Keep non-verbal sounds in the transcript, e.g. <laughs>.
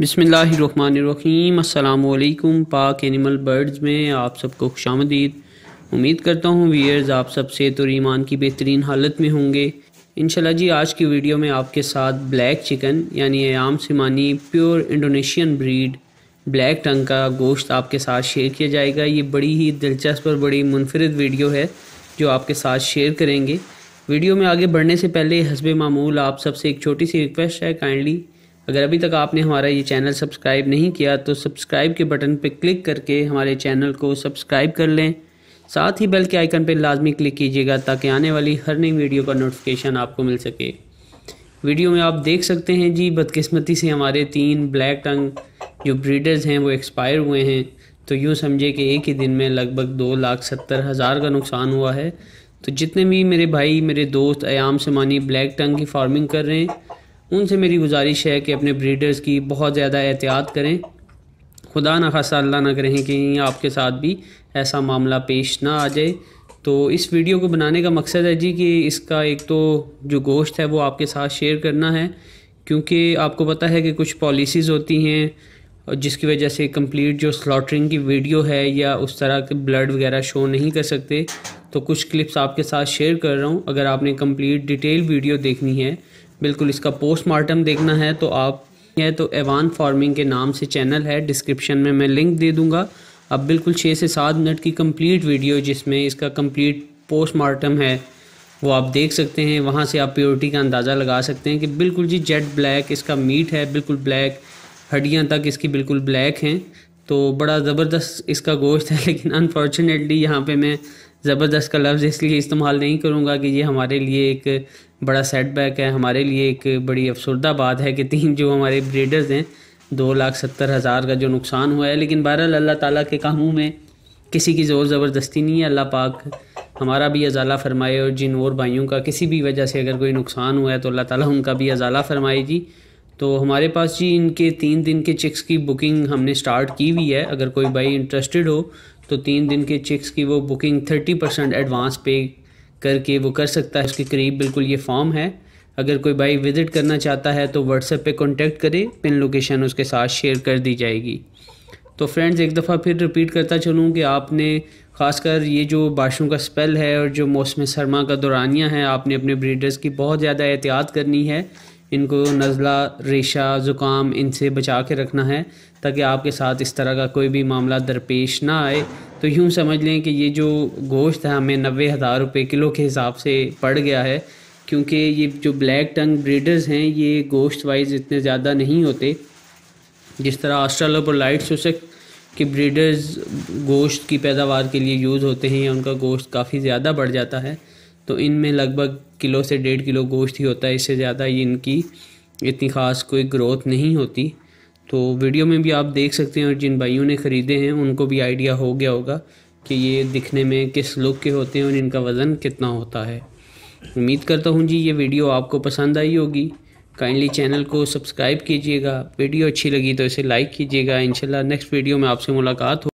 बिसमीम अल्लाम पाक एनिमल बर्ड्स में आप सबको खुश आमदीद उम्मीद करता हूँ वीयर्स आप सब से तो ईमान की बेहतरीन हालत में होंगे इनशाला जी आज की वीडियो में आपके साथ ब्लैक चिकन यानी Ayam Cemani pure Indonesian breed black tongue का गोश्त आपके साथ शेयर किया जाएगा ये बड़ी ही दिलचस्प और बड़ी मुनफरद वीडियो है जो आपके साथ शेयर करेंगे वीडियो में आगे बढ़ने से पहले हसब मामूल आप सबसे एक छोटी सी रिक्वेस्ट है काइंडली अगर अभी तक आपने हमारा ये चैनल सब्सक्राइब नहीं किया तो सब्सक्राइब के बटन पर क्लिक करके हमारे चैनल को सब्सक्राइब कर लें साथ ही बेल के आइकन पर लाजमी क्लिक कीजिएगा ताकि आने वाली हर नई वीडियो का नोटिफिकेशन आपको मिल सके वीडियो में आप देख सकते हैं जी बदकिस्मती से हमारे तीन ब्लैक टंग जो ब्रीडर्स हैं वो एक्सपायर हुए हैं तो यूँ समझे कि एक ही दिन में लगभग दो लाख सत्तर हज़ार का नुकसान हुआ है तो जितने भी मेरे भाई मेरे दोस्त आयाम समानी ब्लैक टंग की फार्मिंग कर रहे हैं उनसे मेरी गुजारिश है कि अपने ब्रीडर्स की बहुत ज़्यादा एहतियात करें खुदा ना खासा अल्लाह ना करें कि आपके साथ भी ऐसा मामला पेश ना आ जाए तो इस वीडियो को बनाने का मकसद है जी कि इसका एक तो जो गोश्त है वो आपके साथ शेयर करना है क्योंकि आपको पता है कि कुछ पॉलिसीज़ होती हैं और जिसकी वजह से कंप्लीट जो स्लॉटरिंग की वीडियो है या उस तरह के ब्लड वगैरह शो नहीं कर सकते तो कुछ क्लिप्स आपके साथ शेयर कर रहा हूँ अगर आपने कंप्लीट डिटेल वीडियो देखनी है बिल्कुल इसका पोस्टमार्टम देखना है तो आप यह तो एवान फार्मिंग के नाम से चैनल है डिस्क्रिप्शन में मैं लिंक दे दूंगा अब बिल्कुल छः से सात मिनट की कंप्लीट वीडियो जिसमें इसका कंप्लीट पोस्टमार्टम है वो आप देख सकते हैं वहाँ से आप प्योरिटी का अंदाज़ा लगा सकते हैं कि बिल्कुल जी जेट ब्लैक इसका मीट है बिल्कुल ब्लैक हड्डियाँ तक इसकी बिल्कुल ब्लैक हैं तो बड़ा ज़बरदस्त इसका गोश्त है <laughs> लेकिन अनफॉर्चुनेटली यहाँ पे मैं ज़बरदस्त का लफ्ज़ इसलिए इस्तेमाल नहीं करूँगा कि ये हमारे लिए एक बड़ा सेटबैक है हमारे लिए एक बड़ी अफसरदा बात है कि तीन जो हमारे ब्रीडर्स हैं दो लाख सत्तर हज़ार का जो नुकसान हुआ है लेकिन बहरहाल अल्लाह ताला के कामों में किसी की ज़ोर ज़बरदस्ती नहीं है अल्लाह पाक हमारा भी अजाला फरमाए और जिन और भाइयों का किसी भी वजह से अगर कोई नुकसान हुआ है तो अल्लाह ताला उनका भी अजाला फरमाए जी तो हमारे पास जी इनके तीन दिन के चिक्स की बुकिंग हमने स्टार्ट की हुई है अगर कोई भाई इंटरेस्टेड हो तो तीन दिन के चिक्स की वो बुकिंग थर्टी परसेंट एडवांस पे करके वो कर सकता है उसके करीब बिल्कुल ये फॉर्म है अगर कोई भाई विज़िट करना चाहता है तो व्हाट्सएप पे कांटेक्ट करे पिन लोकेशन उसके साथ शेयर कर दी जाएगी तो फ्रेंड्स एक दफ़ा फिर रिपीट करता चलूँ कि आपने ख़ासकर ये जो बारिशों का स्पेल है और जो मौसम सरमा का दौरानिया है आपने अपने ब्रीडर्स की बहुत ज़्यादा एहतियात करनी है इनको नज़ला रेशा ज़ुकाम इनसे बचा के रखना है ताकि आपके साथ इस तरह का कोई भी मामला दरपेश ना आए तो यूँ समझ लें कि ये जो गोश्त है हमें नबे हज़ार रुपये किलो के हिसाब से पड़ गया है क्योंकि ये जो ब्लैक टंग ब्रीडर्स हैं ये गोश्त वाइज इतने ज़्यादा नहीं होते जिस तरह लाइट सोशक के ब्रीडर्स गोश्त की पैदावार के लिए यूज़ होते हैं या उनका गोश्त काफ़ी ज़्यादा बढ़ जाता है तो इनमें लगभग किलो से डेढ़ किलो गोश्त ही होता है इससे ज़्यादा इनकी इतनी ख़ास कोई ग्रोथ नहीं होती तो वीडियो में भी आप देख सकते हैं और जिन भाइयों ने ख़रीदे हैं उनको भी आइडिया हो गया होगा कि ये दिखने में किस लुक के होते हैं और इनका वज़न कितना होता है उम्मीद करता हूँ जी ये वीडियो आपको पसंद आई होगी काइंडली चैनल को सब्सक्राइब कीजिएगा वीडियो अच्छी लगी तो इसे लाइक कीजिएगा इंशाल्लाह नेक्स्ट वीडियो में आपसे मुलाकात हो